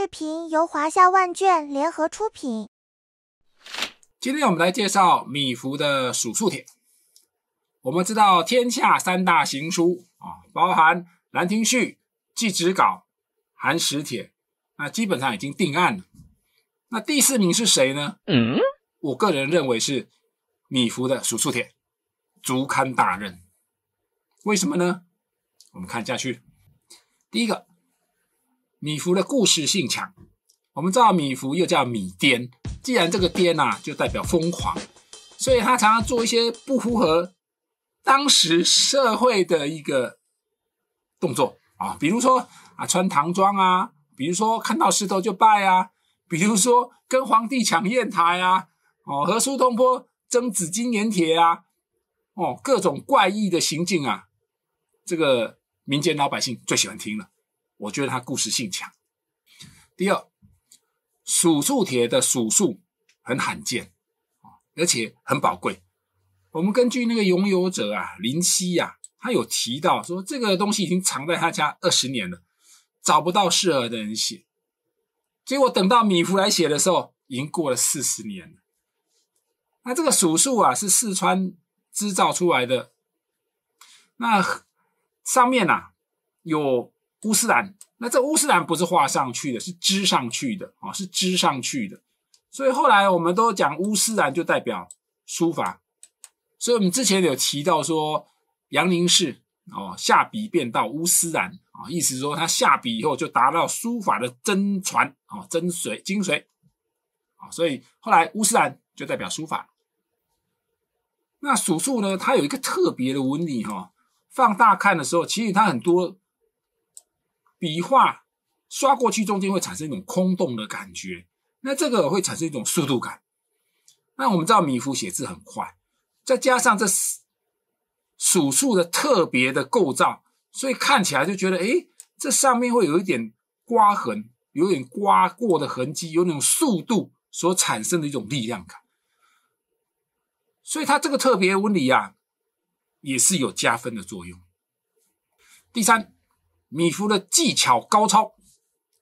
视频由华夏万卷联合出品。今天我们来介绍米芾的《蜀数帖》。我们知道天下三大行书啊，包含《兰亭序》《祭侄稿》《寒食帖》，那基本上已经定案了。那第四名是谁呢？嗯，我个人认为是米芾的《蜀数帖》，足堪大任。为什么呢？我们看下去。第一个。米芾的故事性强，我们知道米芾又叫米癫，既然这个癫呐，就代表疯狂，所以他常常做一些不符合当时社会的一个动作啊，比如说啊穿唐装啊，比如说看到石头就拜啊，比如说跟皇帝抢砚台啊，哦和苏东坡争紫金盐铁啊，哦各种怪异的行径啊，这个民间老百姓最喜欢听了。我觉得它故事性强。第二，蜀素帖的蜀素很罕见而且很宝贵。我们根据那个拥有者啊林夕呀，他有提到说这个东西已经藏在他家二十年了，找不到适合的人写。结果等到米芾来写的时候，已经过了四十年了。那这个蜀素啊，是四川制造出来的，那上面呐有。乌斯兰，那这乌斯兰不是画上去的，是织上去的啊，是织上去的。所以后来我们都讲乌斯兰就代表书法。所以我们之前有提到说杨凝式哦，下笔便到乌斯兰啊，意思说他下笔以后就达到书法的真传啊，真髓精髓啊。所以后来乌斯兰就代表书法。那蜀数呢，它有一个特别的纹理哈，放大看的时候，其实它很多。笔画刷过去中间会产生一种空洞的感觉，那这个会产生一种速度感。那我们知道米芾写字很快，再加上这数数的特别的构造，所以看起来就觉得，诶，这上面会有一点刮痕，有点刮过的痕迹，有那种速度所产生的一种力量感。所以它这个特别纹理呀，也是有加分的作用。第三。米芾的技巧高超，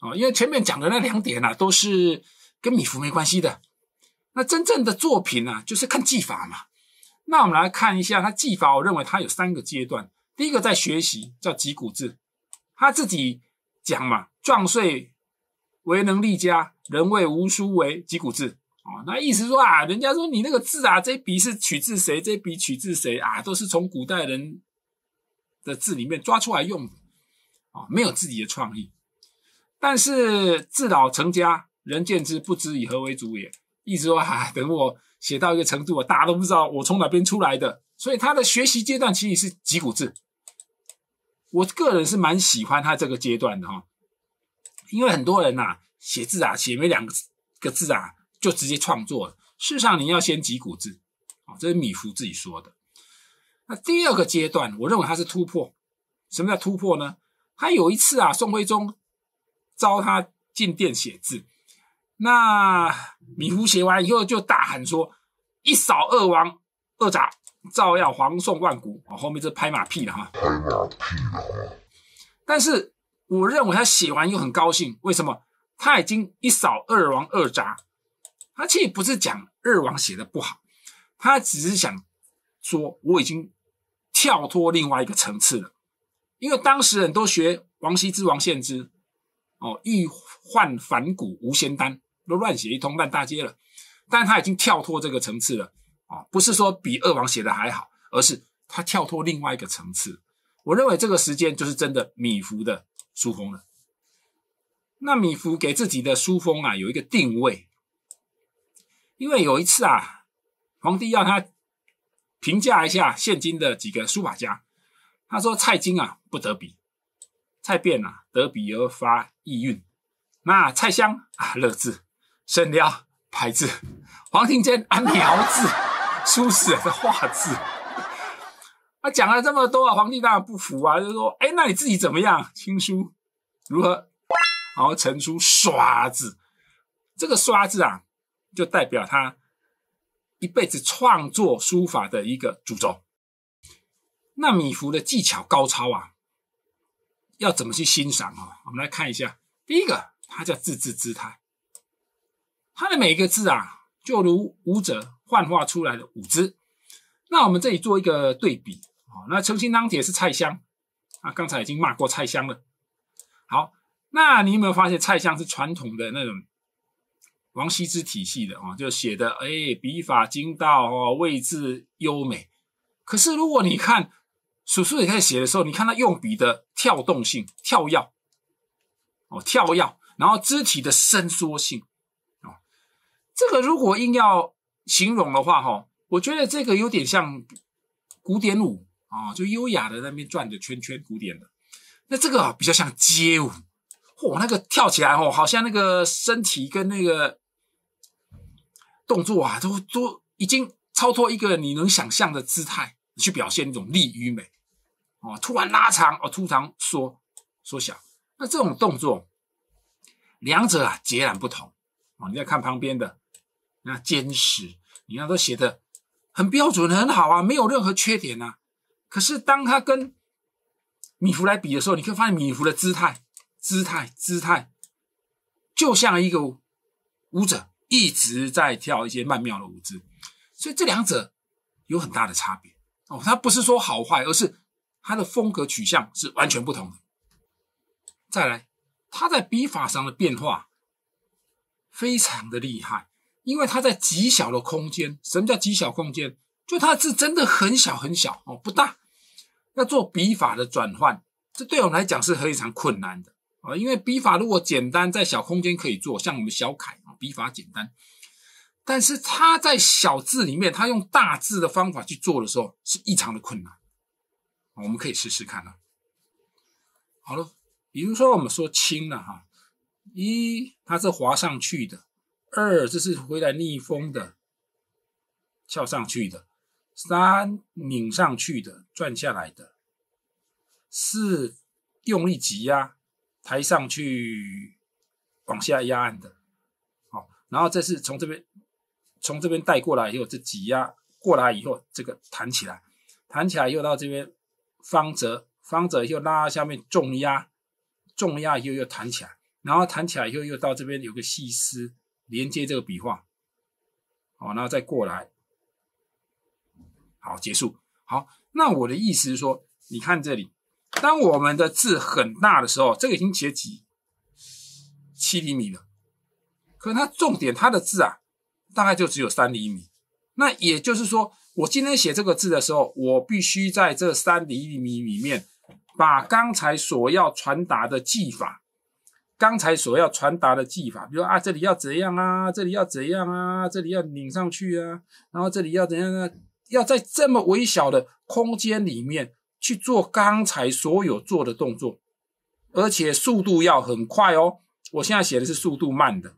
哦，因为前面讲的那两点呢，都是跟米芾没关系的。那真正的作品呢，就是看技法嘛。那我们来看一下他技法，我认为他有三个阶段。第一个在学习，叫集古字。他自己讲嘛：“壮岁为能立家，人为无书为集古字。”哦，那意思说啊，人家说你那个字啊，这笔是取自谁？这笔取自谁啊？都是从古代人的字里面抓出来用。没有自己的创意，但是自老成家，人见之不知以何为主也。一直说，啊，等我写到一个程度，我大家都不知道我从哪边出来的。所以他的学习阶段其实是几股字。我个人是蛮喜欢他这个阶段的哈，因为很多人呐，写字啊，写没两个字啊，就直接创作了。事实上，你要先几股字，啊，这是米芾自己说的。那第二个阶段，我认为他是突破。什么叫突破呢？他有一次啊，宋徽宗召他进殿写字，那米芾写完以后就大喊说：“一扫二王二渣，照耀皇宋万古。”啊，后面是拍马屁了哈，拍马屁了。但是我认为他写完又很高兴，为什么？他已经一扫二王二渣，他其实不是讲二王写的不好，他只是想说我已经跳脱另外一个层次了。因为当时人都学王羲之、王献之，哦，欲换反古无仙丹，都乱写一通烂大街了。但他已经跳脱这个层次了，啊，不是说比二王写的还好，而是他跳脱另外一个层次。我认为这个时间就是真的米芾的书风了。那米芾给自己的书风啊，有一个定位，因为有一次啊，皇帝要他评价一下现今的几个书法家，他说蔡京啊。不得比，蔡卞啊，得比而发意韵；那蔡襄啊，乐字、沈辽排字；黄庭坚啊，苗字；苏轼这画字。啊，讲了这么多啊，皇帝当然不服啊，就说：“哎，那你自己怎么样？青书如何？然后陈书刷字，这个刷字啊，就代表他一辈子创作书法的一个主轴。那米芾的技巧高超啊。”要怎么去欣赏哦？我们来看一下，第一个，它叫字字姿态，它的每一个字啊，就如舞者幻化出来的舞姿。那我们这里做一个对比，哦，那成清当帖是蔡襄，啊，刚才已经骂过蔡襄了。好，那你有没有发现蔡襄是传统的那种王羲之体系的啊？就写的，哎，笔法精到哦，位置优美。可是如果你看，叔叔也开始写的时候，你看他用笔的跳动性、跳跃，哦，跳跃，然后肢体的伸缩性，哦，这个如果硬要形容的话，哈，我觉得这个有点像古典舞啊，就优雅的那边转着圈圈，古典的。那这个比较像街舞，嚯，那个跳起来，哦，好像那个身体跟那个动作啊，都都已经超脱一个你能想象的姿态去表现那种力与美。哦，突然拉长，哦，突然缩缩小，那这种动作，两者啊截然不同哦。你再看旁边的，那坚实，你看都写的很标准，很好啊，没有任何缺点啊。可是当他跟米芾来比的时候，你会发现米芾的姿态、姿态、姿态，就像一个舞者一直在跳一些曼妙的舞姿，所以这两者有很大的差别哦。他不是说好坏，而是。他的风格取向是完全不同的。再来，他在笔法上的变化非常的厉害，因为他在极小的空间。什么叫极小空间？就的字真的很小很小哦，不大。要做笔法的转换，这对我们来讲是非常困难的啊。因为笔法如果简单，在小空间可以做，像我们小楷啊，笔法简单。但是他在小字里面，他用大字的方法去做的时候，是异常的困难。我们可以试试看啊。好了，比如说我们说轻了哈，一它是滑上去的，二这是回来逆风的翘上去的，三拧上去的转下来的，四用力挤压抬上去往下压按的，好，然后这是从这边从这边带过来以后，这挤压过来以后，这个弹起来，弹起来又到这边。方折，方折又拉下面重压，重压又又弹起来，然后弹起来以后又到这边有个细丝连接这个笔画，好，然后再过来，好，结束。好，那我的意思是说，你看这里，当我们的字很大的时候，这个已经写几七厘米了，可是它重点它的字啊，大概就只有三厘米，那也就是说。我今天写这个字的时候，我必须在这三厘米里面，把刚才所要传达的技法，刚才所要传达的技法，比如啊，这里要怎样啊，这里要怎样啊，这里要拧上去啊，然后这里要怎样呢？要在这么微小的空间里面去做刚才所有做的动作，而且速度要很快哦。我现在写的是速度慢的，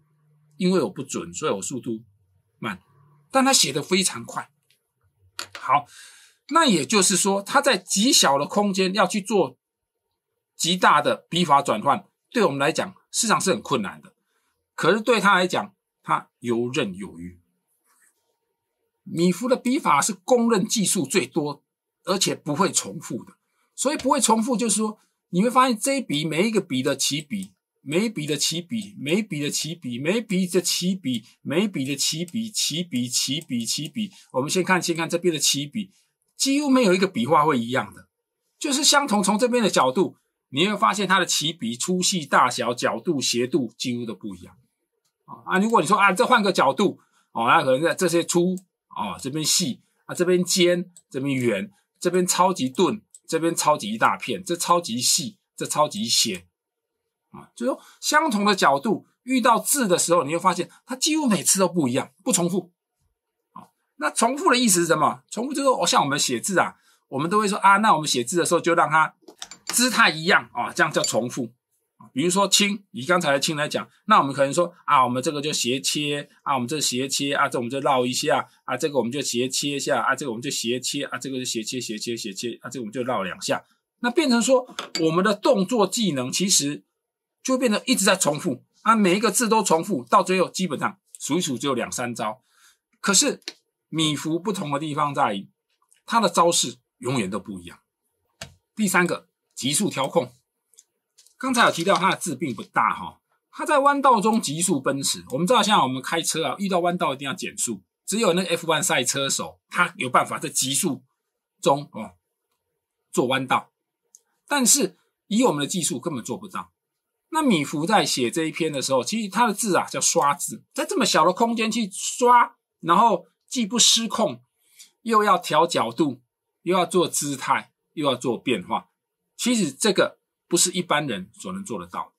因为我不准，所以我速度慢。但他写的非常快。好，那也就是说，他在极小的空间要去做极大的笔法转换，对我们来讲，市场是很困难的。可是对他来讲，他游刃有余。米芾的笔法是公认技术最多，而且不会重复的。所以不会重复，就是说，你会发现这一笔每一个笔的起笔。每笔的起笔，每笔的起笔，每笔的起笔，每笔的起笔，起笔，起笔，起笔。我们先看，先看这边的起笔，几乎没有一个笔画会一样的，就是相同。从这边的角度，你会发现它的起笔粗细、大小、角度、斜度几乎都不一样。啊啊，如果你说啊，这换个角度，哦，那可能在这些粗，哦，这边细，啊，这边尖，这边圆，这边超级钝，这边超级一大片，这超级细，这超级显，啊，就说相同的角度遇到字的时候，你会发现它几乎每次都不一样，不重复。啊，那重复的意思是什么？重复就是我像我们写字啊，我们都会说啊，那我们写字的时候就让它姿态一样啊，这样叫重复。比如说“轻”，以刚才的“轻”来讲，那我们可能说啊，我们这个就斜切啊，我们这斜切啊，这我们就绕一下啊，这个我们就斜切一下啊，这个我们就斜切啊，这个就斜切斜切斜切啊，这我们就绕两下，那变成说我们的动作技能其实。就变得一直在重复啊，每一个字都重复，到最后基本上数一数只有两三招。可是米芾不同的地方在于，他的招式永远都不一样。第三个，极速调控。刚才有提到他的字并不大哈，他在弯道中极速奔驰。我们知道，像我们开车啊，遇到弯道一定要减速。只有那 F1 赛车手，他有办法在极速中哦做弯道。但是以我们的技术根本做不到。那米芾在写这一篇的时候，其实他的字啊叫刷字，在这么小的空间去刷，然后既不失控，又要调角度，又要做姿态，又要做变化，其实这个不是一般人所能做得到。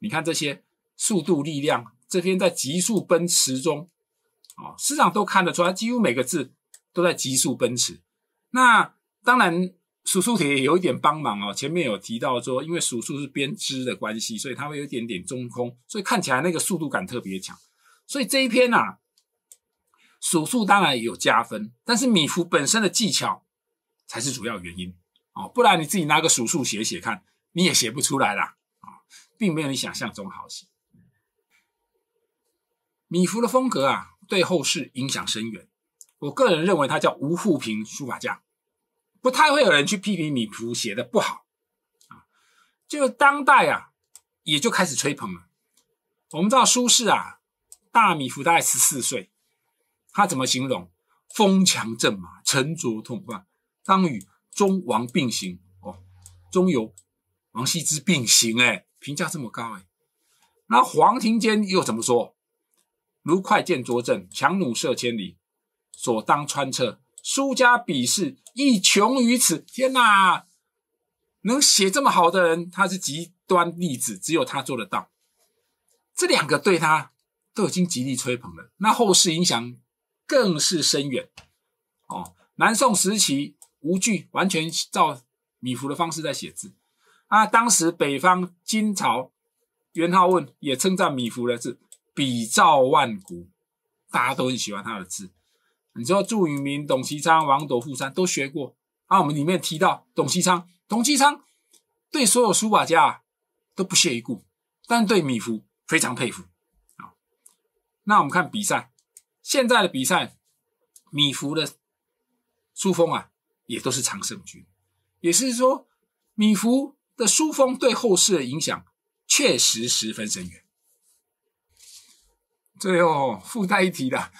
你看这些速度、力量，这篇在急速奔驰中，啊，师长都看得出来，几乎每个字都在急速奔驰。那当然。数数也有一点帮忙哦。前面有提到说，因为数数是编织的关系，所以它会有一点点中空，所以看起来那个速度感特别强。所以这一篇啊，数数当然有加分，但是米芾本身的技巧才是主要原因哦。不然你自己拿个数数写写看，你也写不出来啦啊，并没有你想象中好写。米芾的风格啊，对后世影响深远。我个人认为他叫无富平书法家。不太会有人去批评米芾写的不好，啊，就当代啊，也就开始吹捧了。我们知道苏轼啊，大米芾大概十四岁，他怎么形容？风樯正马，沉着痛快，当与中王并行。哦，中游王羲之并行，哎，评价这么高，哎。那黄庭坚又怎么说？如快剑卓阵，强弩射千里，所当穿彻。苏家鄙视，亦穷于此，天哪！能写这么好的人，他是极端例子，只有他做得到。这两个对他都已经极力吹捧了，那后世影响更是深远。哦，南宋时期，吴剧完全照米芾的方式在写字啊。当时北方金朝元好问也称赞米芾的字比照万古，大家都很喜欢他的字。你说祝允明、董其昌、王铎、傅山都学过啊。我们里面提到董其昌，董其昌对所有书法家啊都不屑一顾，但对米芾非常佩服啊。那我们看比赛，现在的比赛，米芾的书风啊也都是常胜军，也是说米芾的书风对后世的影响确实十分深远。最后附带一提的。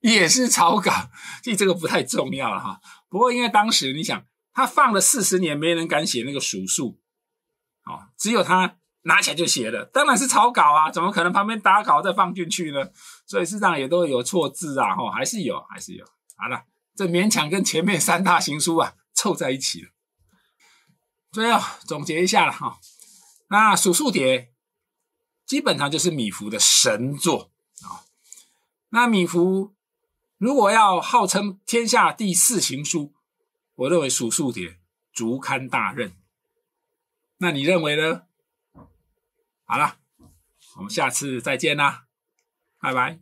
也是草稿，即这个不太重要了哈。不过因为当时你想，他放了四十年，没人敢写那个《数数，哦，只有他拿起来就写了，当然是草稿啊，怎么可能旁边打稿再放进去呢？所以事实上也都有错字啊，哈，还是有，还是有。好了，这勉强跟前面三大行书啊凑在一起了。最后总结一下了哈，那《蜀数帖》基本上就是米芾的神作啊，那米芾。如果要号称天下第四行书，我认为《蜀数帖》足堪大任。那你认为呢？好了，我们下次再见啦，拜拜。